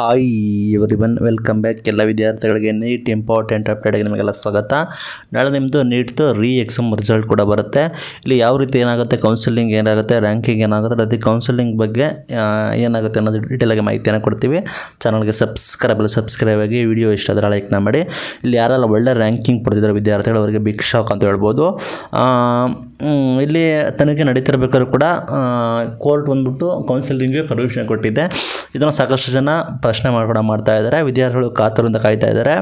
hi ಇವರಿವನ್ welcome back ಎಲ್ಲ ವಿದ್ಯಾರ್ಥಿಗಳಿಗೆ neat important ಅಪ್ಡೇಟ್ಗೆ ನಿಮಗೆಲ್ಲ ಸ್ವಾಗತ ನಾಳೆ ನಿಮ್ಮದು ನೀಟ್ದು ರೀ ಎಕ್ಸಾಮ್ ರಿಸಲ್ಟ್ ಕೂಡ ಬರುತ್ತೆ ಇಲ್ಲಿ ಯಾವ ರೀತಿ ಏನಾಗುತ್ತೆ ಕೌನ್ಸಿಲಿಂಗ್ ಏನಾಗುತ್ತೆ ರ್ಯಾಂಕಿಂಗ್ ಏನಾಗುತ್ತೆ ಅದಕ್ಕೆ ಕೌನ್ಸಿಲಿಂಗ್ ಬಗ್ಗೆ ಏನಾಗುತ್ತೆ ಅನ್ನೋದು ಡೀಟೇಲಾಗಿ ಮಾಹಿತಿಯನ್ನು ಕೊಡ್ತೀವಿ ಚಾನಲ್ಗೆ ಸಬ್ಸ್ಕ್ರೈಬ್ ಅಲ್ಲಿ ಸಬ್ಸ್ಕ್ರೈಬ್ ಆಗಿ ವಿಡಿಯೋ ಇಷ್ಟ ಆದರೆ ಲೈಕ್ನ ಮಾಡಿ ಇಲ್ಲಿ ಯಾರೆಲ್ಲ ಒಳ್ಳೆ ರ್ಯಾಂಕಿಂಗ್ ಪಡೆದಿದ್ದಾರೆ ವಿದ್ಯಾರ್ಥಿಗಳು ಅವರಿಗೆ ಬಿಗ್ ಶಾಕ್ ಅಂತ ಹೇಳ್ಬೋದು ಇಲ್ಲಿ ತನಿಖೆ ನಡೀತಿರ್ಬೇಕಾದ್ರೂ ಕೂಡ ಕೋರ್ಟ್ ಬಂದ್ಬಿಟ್ಟು ಕೌನ್ಸಿಲಿಂಗ್ಗೆ ಪರ್ಮಿಷನ್ ಕೊಟ್ಟಿದ್ದೆ ಇದನ್ನು ಸಾಕಷ್ಟು ಜನ ಪ್ರಶ್ನೆ ಮಾಡ್ಕೊಂಡು ಕೂಡ ಮಾಡ್ತಾ ಇದ್ದಾರೆ ವಿದ್ಯಾರ್ಥಿಗಳು ಕಾತರಿಂದ ಕಾಯ್ತಾ ಇದ್ದಾರೆ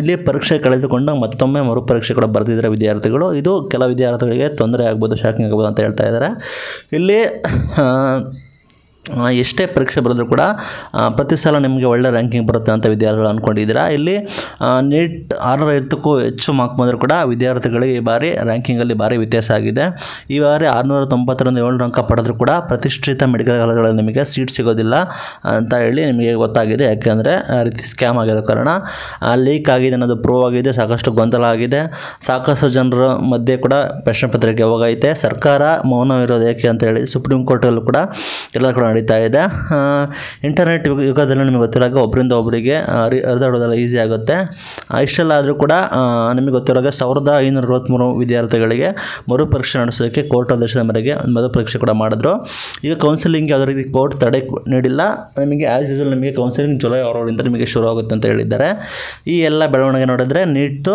ಇಲ್ಲಿ ಪರೀಕ್ಷೆ ಕಳೆದುಕೊಂಡು ಮತ್ತೊಮ್ಮೆ ಮರುಪರೀಕ್ಷೆ ಕೂಡ ಬರೆದಿದ್ದಾರೆ ವಿದ್ಯಾರ್ಥಿಗಳು ಇದು ಕೆಲ ವಿದ್ಯಾರ್ಥಿಗಳಿಗೆ ತೊಂದರೆ ಆಗ್ಬೋದು ಶಾಕಿಂಗ್ ಆಗ್ಬೋದು ಅಂತ ಹೇಳ್ತಾ ಇದ್ದಾರೆ ಇಲ್ಲಿ ಎಷ್ಟೇ ಪರೀಕ್ಷೆ ಬರೆದ್ರೂ ಕೂಡ ಪ್ರತಿ ಸಲ ನಿಮಗೆ ಒಳ್ಳೆ ರ್ಯಾಂಕಿಂಗ್ ಬರುತ್ತೆ ಅಂತ ವಿದ್ಯಾರ್ಥಿಗಳು ಅಂದ್ಕೊಂಡಿದ್ದೀರ ಇಲ್ಲಿ ನೀಟ್ ಆರ್ನೂರ ಐವತ್ತಕ್ಕೂ ಹೆಚ್ಚು ಮಾರ್ಕ್ ಬಂದರೂ ಕೂಡ ವಿದ್ಯಾರ್ಥಿಗಳಿಗೆ ಈ ಬಾರಿ ರ್ಯಾಂಕಿಂಗಲ್ಲಿ ಭಾರಿ ವ್ಯತ್ಯಾಸ ಆಗಿದೆ ಈ ಬಾರಿ ಆರುನೂರ ತೊಂಬತ್ತರಿಂದ ಏಳು ಅಂಕ ಪಡೆದ್ರೂ ಕೂಡ ಪ್ರತಿಷ್ಠಿತ ಮೆಡಿಕಲ್ ಕಾಲೇಜ್ಗಳಲ್ಲಿ ನಿಮಗೆ ಸೀಟ್ ಸಿಗೋದಿಲ್ಲ ಅಂತ ಹೇಳಿ ನಿಮಗೆ ಗೊತ್ತಾಗಿದೆ ಯಾಕೆಂದರೆ ಆ ರೀತಿ ಸ್ಕ್ಯಾಮ್ ಆಗಿರೋ ಕಾರಣ ಲೀಕ್ ಆಗಿದೆ ಅನ್ನೋದು ಪ್ರೂವ್ ಆಗಿದೆ ಸಾಕಷ್ಟು ಗೊಂದಲ ಆಗಿದೆ ಸಾಕಷ್ಟು ಜನರ ಮಧ್ಯೆ ಕೂಡ ಪ್ರಶ್ನೆ ಪತ್ರಿಕೆ ಹೋಗೈತೆ ಸರ್ಕಾರ ಮೌನವಿರೋದು ಏಕೆ ಅಂತ ಹೇಳಿ ಸುಪ್ರೀಂ ಕೋರ್ಟಲ್ಲೂ ಕೂಡ ಎಲ್ಲ ಕೂಡ ನಡೀತಾ ಇದೆ ಇಂಟರ್ನೆಟ್ ಯುಗದಲ್ಲಿ ನಿಮಗೆ ಗೊತ್ತಿರೋಕೆ ಒಬ್ಬರಿಂದ ಒಬ್ಬರಿಗೆ ಹರಿದಾಡೋದೆಲ್ಲ ಈಸಿ ಆಗುತ್ತೆ ಇಷ್ಟೆಲ್ಲ ಆದರೂ ಕೂಡ ನಿಮಗೆ ಗೊತ್ತಿರೋಕೆ ಸಾವಿರದ ಐನೂರ ಅರವತ್ತ್ಮೂರು ವಿದ್ಯಾರ್ಥಿಗಳಿಗೆ ಮರುಪರೀಕ್ಷೆ ನಡೆಸೋದಕ್ಕೆ ಕೋರ್ಟ್ ಆದೇಶದ ಮೇರೆಗೆ ಮರುಪರೀಕ್ಷೆ ಕೂಡ ಮಾಡಿದ್ರು ಈಗ ಕೌನ್ಸಿಲಿಂಗ್ ಯಾವುದೇ ರೀತಿ ಕೋರ್ಟ್ ತಡೆ ನೀಡಿಲ್ಲ ನಿಮಗೆ ಆ್ಯಸ್ ಯೂಶಲ್ ನಿಮಗೆ ಕೌನ್ಸಿಲಿಂಗ್ ಜುಲೈ ಆರರಿಂದ ನಿಮಗೆ ಶುರು ಆಗುತ್ತೆ ಅಂತ ಹೇಳಿದ್ದಾರೆ ಈ ಎಲ್ಲ ಬೆಳವಣಿಗೆ ನೋಡಿದರೆ ನೀಟ್ದು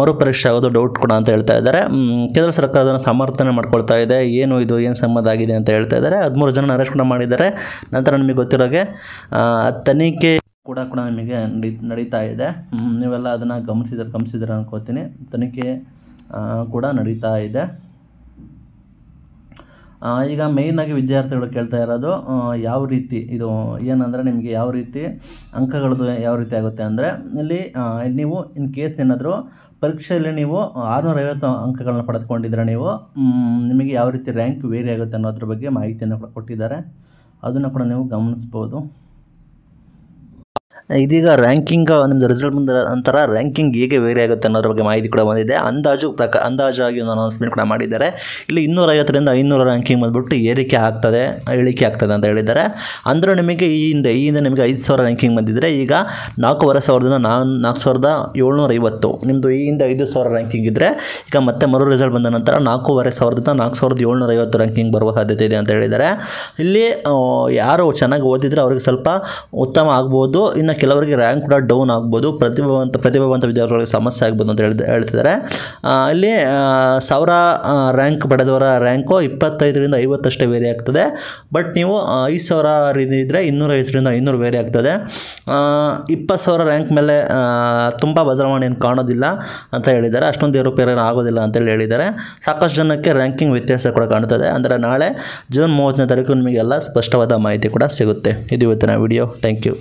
ಮರುಪರೀಕ್ಷೆ ಆಗೋದು ಡೌಟ್ ಕೂಡ ಅಂತ ಹೇಳ್ತಾ ಇದ್ದಾರೆ ಕೇಂದ್ರ ಸರ್ಕಾರ ಅದನ್ನು ಸಮರ್ಥನೆ ಮಾಡ್ಕೊಳ್ತಾ ಇದೆ ಏನು ಇದು ಏನು ಸಂಬಂಧ ಆಗಿದೆ ಅಂತ ಹೇಳ್ತಾ ಇದ್ದಾರೆ ಹದಿಮೂರು ಜನ ನರೇಶ್ ಮಾಡಿದರೆ ಮಾಡಿದ್ದಾರೆ ನಂತರ ನಿಮಗೆ ಗೊತ್ತಿರೋಗೆ ತನಿಖೆ ಕೂಡ ಕೂಡ ನಿಮಗೆ ನಡಿ ನಡೀತಾ ಇದೆ ನೀವೆಲ್ಲ ಅದನ್ನು ಗಮನಿಸಿದ್ರೆ ಗಮನಿಸಿದ್ರೆ ಅನ್ಕೋತೀನಿ ತನಿಖೆ ಕೂಡ ನಡೀತಾ ಇದೆ ಈಗ ಮೇಯ್ನಾಗಿ ವಿದ್ಯಾರ್ಥಿಗಳು ಕೇಳ್ತಾ ಇರೋದು ಯಾವ ರೀತಿ ಇದು ಏನಂದರೆ ನಿಮಗೆ ಯಾವ ರೀತಿ ಅಂಕಗಳದ್ದು ಯಾವ ರೀತಿ ಆಗುತ್ತೆ ಅಂದರೆ ಇಲ್ಲಿ ನೀವು ಇನ್ ಕೇಸ್ ಏನಾದರೂ ಪರೀಕ್ಷೆಯಲ್ಲಿ ನೀವು ಆರುನೂರೈವತ್ತು ಅಂಕಗಳನ್ನ ಪಡೆದುಕೊಂಡಿದ್ರೆ ನೀವು ನಿಮಗೆ ಯಾವ ರೀತಿ ರ್ಯಾಂಕ್ ವೇರಿ ಆಗುತ್ತೆ ಅನ್ನೋದ್ರ ಬಗ್ಗೆ ಮಾಹಿತಿಯನ್ನು ಕೂಡ ಕೊಟ್ಟಿದ್ದಾರೆ ಅದನ್ನು ಕೂಡ ನೀವು ಗಮನಿಸ್ಬೋದು ಇದೀಗ ರ್ಯಾಂಕಿಂಗ್ ನಿಮ್ಮದು ರಿಸಲ್ಟ್ ಬಂದ ನಂತರ ರ್ಯಾಂಕಿಂಗ್ ಹೇಗೆ ವೇರಿ ಆಗುತ್ತೆ ಅನ್ನೋದ್ರ ಬಗ್ಗೆ ಮಾಹಿತಿ ಕೂಡ ಬಂದಿದೆ ಅಂದಾಜು ಪ್ರಕ ಅಂದಾಜಾಗಿ ಒಂದು ಅನೌನ್ಸ್ಮೆಂಟ್ ಕೂಡ ಮಾಡಿದ್ದಾರೆ ಇಲ್ಲಿ ಇನ್ನೂರೈವತ್ತರಿಂದ ಐನೂರು ರ್ಯಾಂಕಿಂಗ್ ಬಂದ್ಬಿಟ್ಟು ಏರಿಕೆ ಆಗ್ತದೆ ಇಳಿಕೆ ಆಗ್ತದೆ ಅಂತ ಹೇಳಿದ್ದಾರೆ ಅಂದರೆ ನಿಮಗೆ ಈ ಹಿಂದೆ ಈ ಹಿಂದೆ ನಿಮಗೆ ಐದು ಸಾವಿರ ರ್ಯಾಂಕಿಂಗ್ ಬಂದಿದ್ದರೆ ಈಗ ನಾಲ್ಕೂವರೆ ಸಾವಿರದಿಂದ ನಾನು ನಾಲ್ಕು ಸಾವಿರದ ಏಳ್ನೂರ ಐವತ್ತು ನಿಮ್ಮದು ಈ ಹಿಂದೆ ಐದು ಸಾವಿರ ರ್ಯಾಂಕಿಂಗ್ ಇದ್ದರೆ ಈಗ ಮತ್ತೆ ಮರು ರಿಸಲ್ಟ್ ಬಂದ ನಂತರ ನಾಲ್ಕೂವರೆ ಸಾವಿರದಿಂದ ನಾಲ್ಕು ಸಾವಿರದ ಏಳ್ನೂರ ಐವತ್ತು ರ್ಯಾಂಕಿಂಗ್ ಬರುವ ಸಾಧ್ಯತೆ ಇದೆ ಅಂತ ಹೇಳಿದ್ದಾರೆ ಇಲ್ಲಿ ಯಾರು ಚೆನ್ನಾಗಿ ಓದಿದರೆ ಅವ್ರಿಗೆ ಸ್ವಲ್ಪ ಉತ್ತಮ ಆಗ್ಬೋದು ಇನ್ನು ಇನ್ನು ಕೆಲವರಿಗೆ ರ್ಯಾಂಕ್ ಕೂಡ ಡೌನ್ ಆಗ್ಬೋದು ಪ್ರತಿಭಾವಂತ ಪ್ರತಿಭಾವಂತ ವಿದ್ಯಾರ್ಥಿಗಳಿಗೆ ಸಮಸ್ಯೆ ಆಗ್ಬೋದು ಅಂತ ಹೇಳಿ ಹೇಳ್ತಿದ್ದಾರೆ ಅಲ್ಲಿ ಸಾವಿರ ರ್ಯಾಂಕ್ ಪಡೆದವರ ರ್ಯಾಂಕು ಇಪ್ಪತ್ತೈದರಿಂದ ಐವತ್ತಷ್ಟೇ ವೇರಿ ಆಗ್ತದೆ ಬಟ್ ನೀವು ಐದು ಸಾವಿರ ರೀತಿ ಇದ್ದರೆ ಇನ್ನೂರೈದರಿಂದ ಐನೂರು ವೇರಿ ಆಗ್ತದೆ ಇಪ್ಪತ್ತು ಸಾವಿರ ರ್ಯಾಂಕ್ ಮೇಲೆ ತುಂಬ ಬದಲಾವಣೆಯನ್ನು ಕಾಣೋದಿಲ್ಲ ಅಂತ ಹೇಳಿದ್ದಾರೆ ಅಷ್ಟೊಂದು ಏರುಪೇರೇನು ಆಗೋದಿಲ್ಲ ಅಂತೇಳಿ ಹೇಳಿದ್ದಾರೆ ಸಾಕಷ್ಟು ಜನಕ್ಕೆ ರ್ಯಾಂಕಿಂಗ್ ವ್ಯತ್ಯಾಸ ಕೂಡ ಕಾಣುತ್ತದೆ ಅಂದರೆ ನಾಳೆ ಜೂನ್ ಮೂವತ್ತನೇ ತಾರೀಕು ನಿಮಗೆಲ್ಲ ಸ್ಪಷ್ಟವಾದ ಮಾಹಿತಿ ಕೂಡ ಸಿಗುತ್ತೆ ಇದು ಇವತ್ತಿನ ವಿಡಿಯೋ ಥ್ಯಾಂಕ್ ಯು